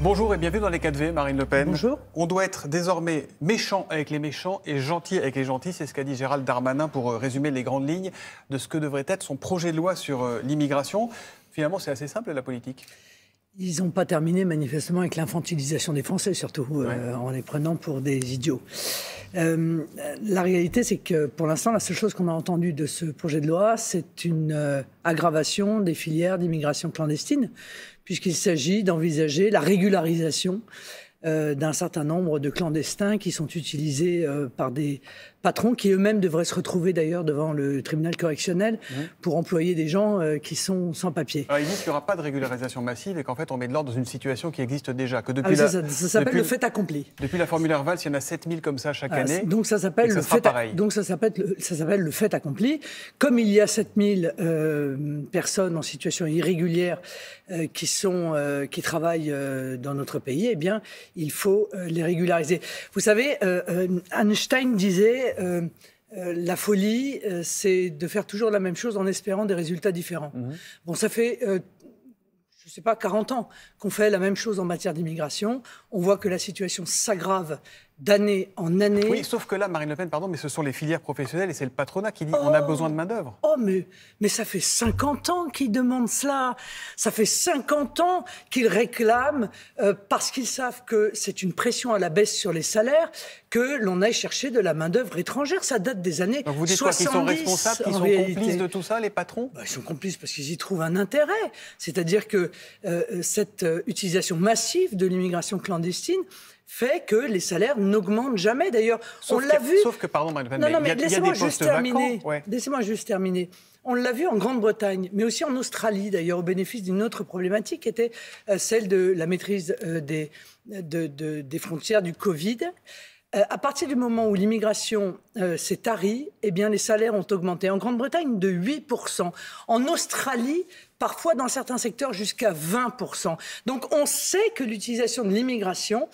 Bonjour et bienvenue dans les 4V, Marine Le Pen. Bonjour. On doit être désormais méchant avec les méchants et gentil avec les gentils. C'est ce qu'a dit Gérald Darmanin pour euh, résumer les grandes lignes de ce que devrait être son projet de loi sur euh, l'immigration. Finalement, c'est assez simple la politique. Ils n'ont pas terminé manifestement avec l'infantilisation des Français, surtout euh, en les prenant pour des idiots. Euh, la réalité, c'est que pour l'instant, la seule chose qu'on a entendue de ce projet de loi, c'est une euh, aggravation des filières d'immigration clandestine, puisqu'il s'agit d'envisager la régularisation euh, d'un certain nombre de clandestins qui sont utilisés par des patrons qui eux-mêmes devraient se retrouver d'ailleurs devant le tribunal correctionnel pour employer des gens euh, qui sont sans papier. Alors, il dit qu'il n'y aura pas de régularisation massive et qu'en fait on met de l'ordre dans une situation qui existe déjà. Que depuis ah ça, s'appelle le fait accompli. Depuis la Formule val il y en a 7000 comme ça chaque ah, année. Donc ça s'appelle le, fait donc ça s'appelle le, le fait accompli. Comme il y a 7000 euh, personnes en situation irrégulière euh, qui sont qui travaillent dans notre pays, eh bien il faut les régulariser. Vous savez, Einstein disait euh, euh, la folie, euh, c'est de faire toujours la même chose en espérant des résultats différents. Mhm. Bon, ça fait je ne sais pas, 40 ans qu'on fait la même chose en matière d'immigration. On voit que la situation s'aggrave d'année en année. Oui, sauf que là, Marine Le Pen, pardon, mais ce sont les filières professionnelles et c'est le patronat qui dit on a oh. besoin de main-d'œuvre. Oh, mais, mais ça fait 50 ans qu'ils demandent cela. Ça fait 50 ans qu'ils réclament, euh, parce qu'ils savent que c'est une pression à la baisse sur les salaires, que l'on aille chercher de la main-d'œuvre étrangère. Ça date des années Donc vous dites qu'ils sont responsables, qu'ils sont complices de tout ça, les patrons bah, Ils sont complices parce qu'ils y trouvent un intérêt. C'est-à-dire que euh, cette euh, utilisation massive de l'immigration clandestine, fait que les salaires n'augmentent jamais. D'ailleurs, on l'a vu. Sauf que, pardon, Madame Non, non, mais laissez-moi juste terminer. Laissez-moi juste terminer. On l'a vu en Grande-Bretagne, mais aussi en Australie, d'ailleurs, au bénéfice d'une autre problématique qui était euh, celle de la maîtrise euh, des, des frontières du Covid euh, à partir du moment où l'immigration s'est tarie, eh bien, les salaires ont augmenté. En Grande-Bretagne, de 8%. En Australie, parfois dans certains secteurs, jusqu'à 20%. Donc on sait que l'utilisation de l'immigration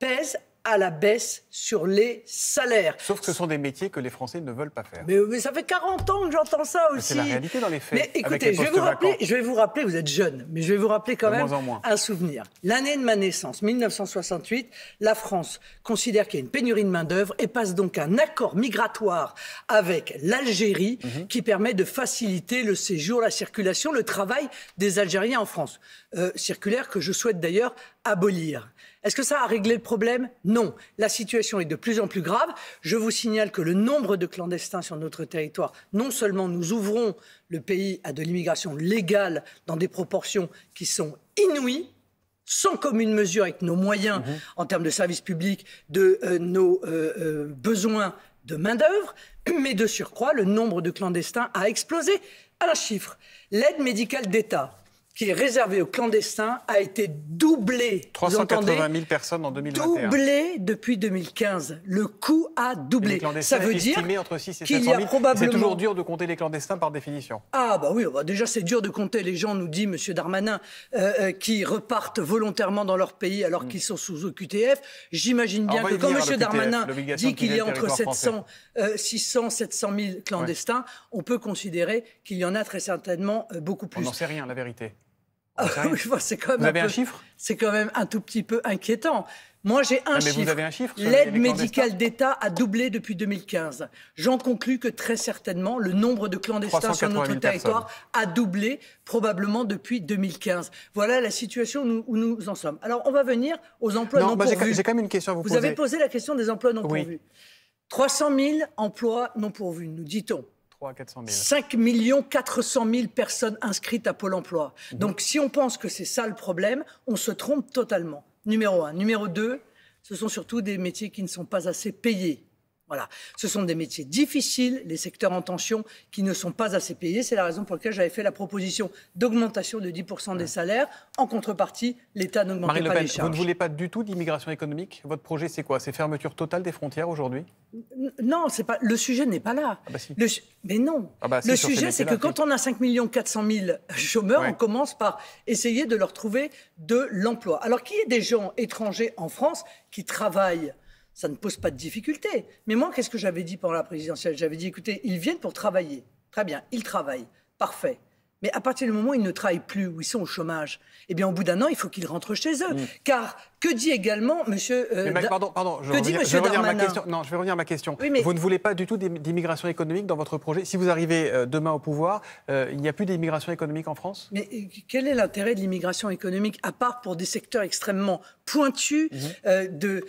pèse à la baisse sur les salaires. Sauf que ce sont des métiers que les Français ne veulent pas faire. Mais, ça fait 40 ans que j'entends ça ah, aussi. C'est la réalité dans les faits. Mais écoutez, je, vais vous rappeler, je vais vous rappeler, vous êtes jeune, mais je vais vous rappeler quand même un souvenir. L'année de ma naissance, 1968, la France considère qu'il y a une pénurie de main-d'œuvre et passe donc un accord migratoire avec l'Algérie mhm. qui permet de faciliter le séjour, la circulation, le travail des Algériens en France. Euh, circulaire que je souhaite d'ailleurs abolir. Est-ce que ça a réglé le problème Non. La situation est de plus en plus grave. Je vous signale que le nombre de clandestins sur notre territoire, non seulement nous ouvrons le pays à de l'immigration légale dans des proportions qui sont inouïes, sans commune mesure avec nos moyens mhm. en termes de services publics, de euh, nos euh, euh, besoins de main-d'œuvre, mais de surcroît, le nombre de clandestins a explosé. Un chiffre, l'aide médicale d'État qui est réservé aux clandestins a été doublé. 380 000 personnes en 2021. Doublé depuis 2015. Le coût a doublé. Ça veut dire qu'il y a probablement. C'est toujours dur de compter les clandestins par définition. Ah bah oui, bah déjà c'est dur de compter les gens, nous dit M. Darmanin, euh, euh, qui repartent volontairement dans leur pays alors hmm. qu'ils sont sous OQTF. J'imagine ah, bien que quand M. Darmanin dit qu'il y a entre 700, 600, 700 000 clandestins, on peut considérer qu'il y en a très certainement euh, beaucoup plus. On n'en sait rien, la vérité. Ah c'est quand même vous un un chiffre C'est quand même un tout petit peu inquiétant. Moi, j'ai un, ah, chiffre. L'aide médicale d'État a doublé depuis 2015. J'en conclus que très certainement, le nombre de clandestins sur notre territoire a doublé probablement depuis 2015. Voilà la situation où nous en sommes. Alors, on va venir aux emplois non, pourvus. J'ai quand même une question vous, Vous avez posé la question des emplois non pourvus. 300 000 emplois non pourvus, nous dit-on. 400 5 400 000 personnes inscrites à Pôle emploi. Mhm. Donc si on pense que c'est ça le problème, on se trompe totalement. Numéro 1. Numéro 2, ce sont surtout des métiers qui ne sont pas assez payés. Voilà. Ce sont des métiers difficiles, les secteurs en tension qui ne sont pas assez payés. C'est la raison pour laquelle j'avais fait la proposition d'augmentation de 10% des salaires. En contrepartie, l'État n'augmente pas le Pen, les charges. Vous ne voulez pas du tout d'immigration économique Votre projet, c'est quoi C'est fermeture totale des frontières aujourd'hui Non, c'est pas. le sujet n'est pas là. Ah bah mais non. Ah bah le sujet, c'est que quand on a 5 400 000 chômeurs, on commence par essayer de leur trouver de l'emploi. Alors qu'il y ait des gens étrangers en France qui travaillent ça ne pose pas de difficulté. Mais moi, qu'est-ce que j'avais dit pendant la présidentielle J'avais dit, écoutez, ils viennent pour travailler. Très bien, ils travaillent. Parfait. Mais à partir du moment où ils ne travaillent plus, où ils sont au chômage, eh bien, au bout d'un an, il faut qu'ils rentrent chez eux. Mm. Car que dit également Monsieur euh, Pardon, Je Non, je vais revenir à ma question. Vous ne voulez pas du tout d'immigration économique dans votre projet. Si vous arrivez euh, demain au pouvoir, euh, il n'y a plus d'immigration économique en France. Mais quel est l'intérêt de l'immigration économique à part pour des secteurs extrêmement pointus mhm. de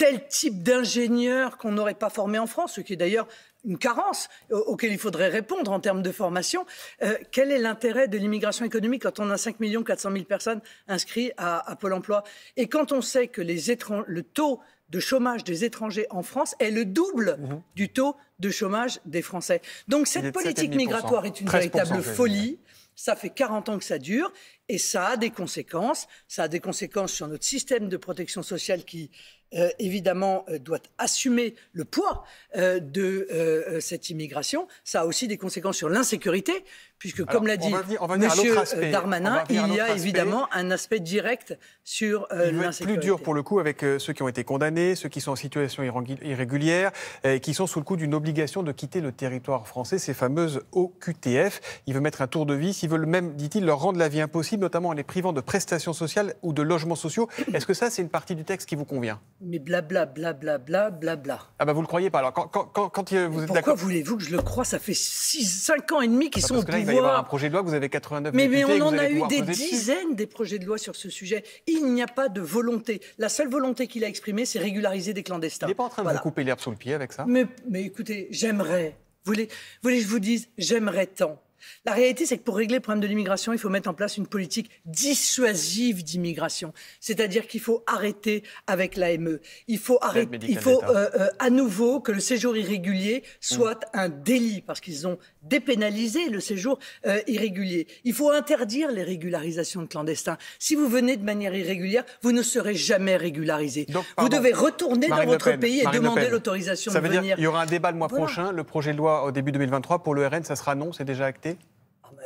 tel type d'ingénieur qu'on n'aurait pas formé en France, ce qui est d'ailleurs une carence euh, auquel il faudrait répondre en termes de formation. Euh, quel est l'intérêt de l'immigration économique quand on a 5 400 000 personnes inscrites à, Pôle emploi Et quand on sait que le taux de chômage des étrangers en France est le double mhm. du taux de chômage des Français. Donc cette politique migratoire est une véritable folie. Ça fait 40 ans que ça dure. Et ça a des conséquences. Ça a des conséquences sur notre système de protection sociale qui, euh, évidemment, euh, doit assumer le poids euh, de cette immigration. Ça a aussi des conséquences sur l'insécurité, puisque, comme l'a dit M. Darmanin, il y a évidemment un aspect direct sur l'insécurité. plus dur pour le coup avec ceux qui ont été condamnés, ceux qui sont en situation irrégulière, qui sont sous le coup d'une obligation de quitter le territoire français, ces fameuses OQTF. Il veut mettre un tour de vis, ils veulent même, dit-il, leur rendre la vie impossible notamment en les privant de prestations sociales ou de logements sociaux. Est-ce que ça, c'est une partie du texte qui vous convient Mais blabla, blabla, blabla, blabla. Ah ben, vous le croyez pas. Alors quand, quand, quand, euh, vous êtes d'accord. Pourquoi voulez-vous que je le croie Ça fait 5 ans et demi qu'ils bah, sont parce au pouvoir. Il va y avoir un projet de loi vous avez 89 Mais, mais on en a eu des dizaines des projets de loi sur ce sujet. Il n'y a pas de volonté. La seule volonté qu'il a exprimée, c'est régulariser des clandestins. Il n'est pas en train de vous couper l'herbe sous le pied avec ça mais, mais écoutez, j'aimerais. voulez, vous voulez que je vous dise, j'aimerais tant la réalité, c'est que pour régler le problème de l'immigration, il faut mettre en place une politique dissuasive d'immigration. C'est-à-dire qu'il faut arrêter avec l'AME. Il faut, arrêter, il faut euh, euh, à nouveau que le séjour irrégulier mm. soit un délit, parce qu'ils ont dépénalisé le séjour euh, irrégulier. Il faut interdire les régularisations de clandestins. Si vous venez de manière irrégulière, vous ne serez jamais régularisé. vous devez retourner dans votre pays et demander l'autorisation de venir. Ça veut dire y aura un débat le mois prochain. Le projet de loi au début 2023 pour le RN, ça sera non, c'est déjà acté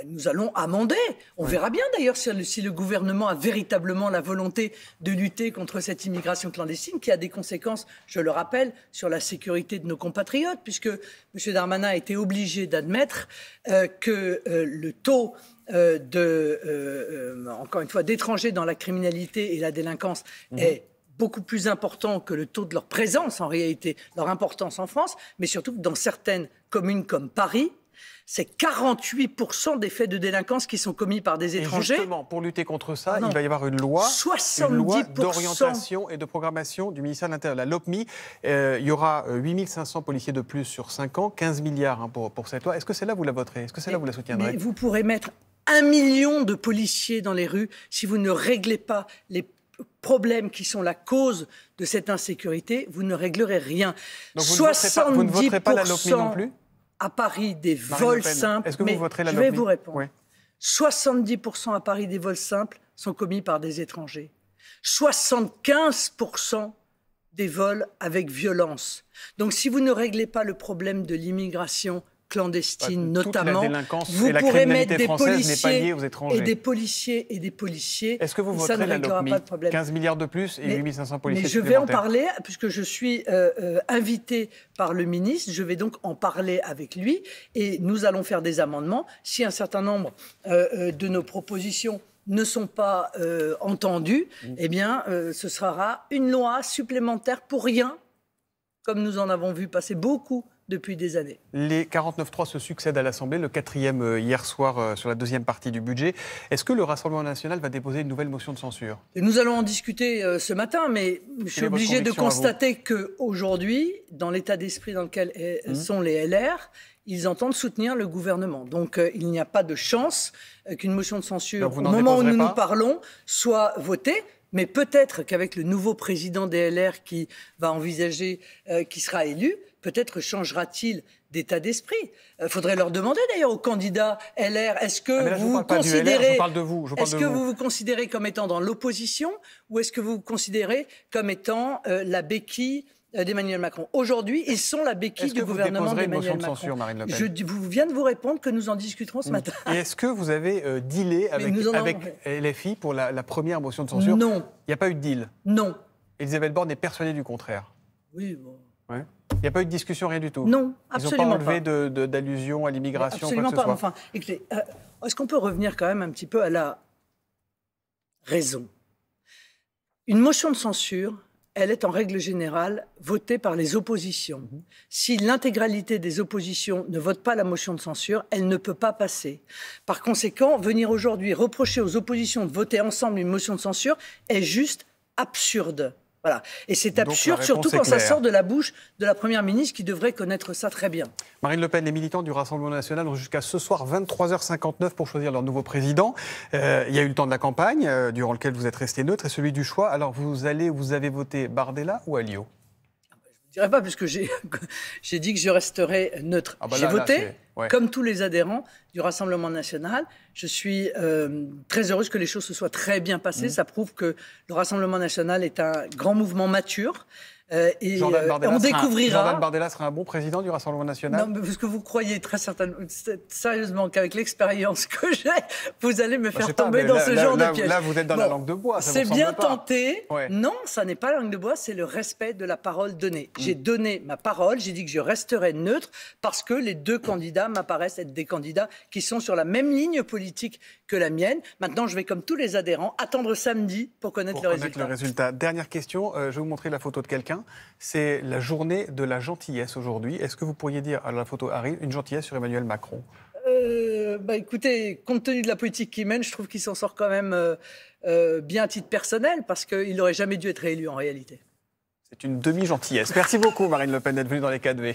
nous allons amender. On verra bien d'ailleurs si, le gouvernement a véritablement la volonté de lutter contre cette immigration clandestine qui a des conséquences, je le rappelle, sur la sécurité de nos compatriotes, puisque M. Darmanin a été obligé d'admettre euh, que euh, le taux euh, de, encore une fois, d'étrangers dans la criminalité et la délinquance mhm. est beaucoup plus important que le taux de leur présence en réalité, leur importance en France, mais surtout dans certaines communes comme Paris, c'est 48% des faits de délinquance qui sont commis par des étrangers. justement, pour lutter contre ça, ah il va y avoir une loi, d'orientation et de programmation du ministère de l'Intérieur, la LOPMI. Euh, il y aura 8500 euh, policiers de plus sur 5 ans, 15 milliards hein, pour, cette loi. Est-ce que c'est là vous la voterez Est-ce que c'est là vous la soutiendrez Vous pourrez mettre un million de policiers dans les rues si vous ne réglez pas les problèmes qui sont la cause de cette insécurité, vous ne réglerez rien. Donc vous, ne vous ne voterez pas la LOPMI non plus à Paris des vols simples. mais Je vais vous répondre. 70% à Paris des vols simples sont commis par des étrangers. 75% des vols avec violence. Donc si vous ne réglez pas le problème de l'immigration clandestine bah, notamment. La vous pourrez mettre des policiers et des policiers et des policiers. Est-ce que vous voterez ça de 15 milliards de plus et 8500 policiers. Mais je vais en parler puisque je suis euh, euh, invité par le ministre. Je vais donc en parler avec lui et nous allons faire des amendements si un certain nombre euh, de nos propositions ne sont pas entendues. Mm. Eh bien, ce sera une loi supplémentaire pour rien, comme nous en avons vu passer beaucoup depuis des années. Les 49-3 se succèdent à l'Assemblée, le quatrième euh, hier soir euh, sur la deuxième partie du budget. Est-ce que le Rassemblement national va déposer une nouvelle motion de censure Et Nous allons en discuter euh, ce matin, mais je suis obligé de constater qu'aujourd'hui, dans l'état d'esprit dans lequel mmh. sont les LR, ils entendent soutenir le gouvernement. Donc il n'y a pas de chance qu'une motion de censure, au moment où nous nous parlons, soit votée. Mais peut-être qu'avec le nouveau président des LR qui va envisager, qui sera élu, peut-être changera-t-il d'état d'esprit. Il euh, faudrait leur demander d'ailleurs aux candidats LR, est-ce que ah, vous, vous considérez, que vous. vous. considérez comme étant dans l'opposition ou est-ce que vous vous considérez comme étant euh, la béquille euh, d'Emmanuel Macron. Aujourd'hui, ils sont la béquille du gouvernement d'Emmanuel Macron. De censure, Marine le Pen Je viens de vous répondre que nous en discuterons ce matin. Et est-ce que vous avez dealé avec, avec LFI pour la, la, première motion de censure Non. Il n'y a pas eu de deal Non. Elisabeth Borne est persuadée du contraire. Oui, bon. Il n'y a pas eu de discussion, rien du tout Non, absolument Ils n'ont pas enlevé d'allusion à l'immigration Absolument pas. Enfin, euh, est-ce qu'on peut revenir quand même un petit peu à la raison Une motion de censure, elle est en règle générale votée par les oppositions. Mhm. Si l'intégralité des oppositions ne vote pas la motion de censure, elle ne peut pas passer. Par conséquent, venir aujourd'hui reprocher aux oppositions de voter ensemble une motion de censure est juste absurde. Voilà. Et c'est absurde, surtout quand ça sort de la bouche de la Première ministre qui devrait connaître ça très bien. Marine Le Pen, les militants du Rassemblement national ont jusqu'à ce soir 23h59 pour choisir leur nouveau président. Euh, il y a eu le temps de la campagne, euh, durant lequel vous êtes resté neutre, et celui du choix. Alors, vous, allez, vous avez voté Bardella ou Aliot je dirais pas, puisque j'ai dit que je resterai neutre. Ah bah j'ai voté, comme tous les adhérents du Rassemblement national. Je suis euh, très heureuse que les choses se soient très bien passées. Mm. Ça prouve que le Rassemblement national est un grand mouvement mature. Euh, et euh, on découvrira. un, Bardella sera un bon président du Rassemblement national. Non, mais parce que vous croyez très certainement, sérieusement, qu'avec l'expérience que j'ai, vous allez me bah, faire tomber dans ce genre de piège. Là, vous êtes dans la langue de bois. C'est bien tenté. Non, ça n'est pas la langue de bois, c'est le respect de la parole donnée. Mm. J'ai donné ma parole, j'ai dit que je resterai neutre parce que les deux candidats m'apparaissent être des candidats qui sont sur la même ligne politique que la mienne. Maintenant, je vais, comme tous les adhérents, attendre samedi pour connaître, le, résultat. le résultat. Dernière question, euh, je vais vous montrer la photo de quelqu'un c'est la journée de la gentillesse aujourd'hui. Est-ce que vous pourriez dire, à la photo arrive, une gentillesse sur Emmanuel Macron euh, bah écoutez, compte tenu de la politique qu'il mène, je trouve qu'il s'en sort quand même euh, euh, bien à titre personnel, parce qu'il n'aurait jamais dû être réélu en réalité. C'est une demi-gentillesse. Merci beaucoup, Marine Le Pen, d'être venue dans les 4V.